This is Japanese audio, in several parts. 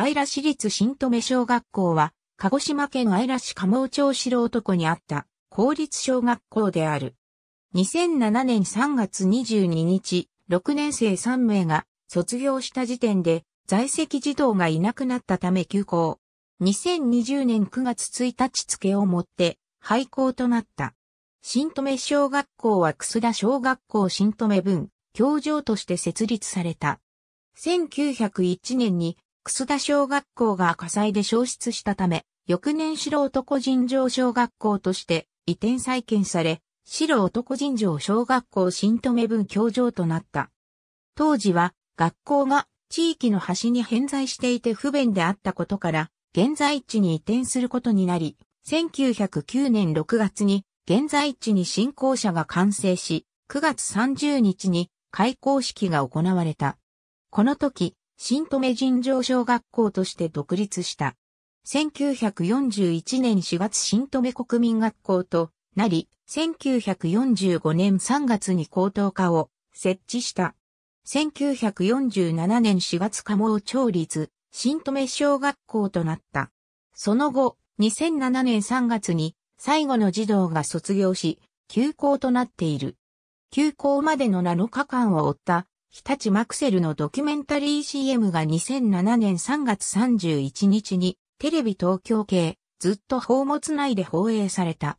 愛良市立新留小学校は、鹿児島県愛良市鴨尾町城男にあった公立小学校である。2007年3月22日、6年生3名が卒業した時点で在籍児童がいなくなったため休校。2020年9月1日付をもって廃校となった。新留小学校は楠田小学校新留分、教場として設立された。1901年に楠田小学校が火災で消失したため、翌年白男尋常小学校として移転再建され、白男尋常小学校新留分教場となった。当時は学校が地域の端に偏在していて不便であったことから、現在地に移転することになり、1909年6月に現在地に新校舎が完成し、9月30日に開校式が行われた。この時、新留尋常小学校として独立した。1941年4月新留国民学校となり、1945年3月に高等科を設置した。1947年4月加茂町立、新留小学校となった。その後、2007年3月に最後の児童が卒業し、休校となっている。休校までの7日間を追った日立マクセルのドキュメンタリー CM が2007年3月31日にテレビ東京系ずっと宝物内で放映された。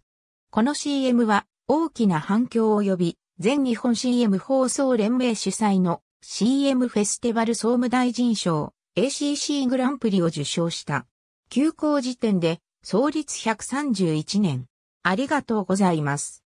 この CM は大きな反響を呼び、全日本 CM 放送連盟主催の CM フェスティバル総務大臣賞 ACC グランプリを受賞した。休校時点で創立131年。ありがとうございます。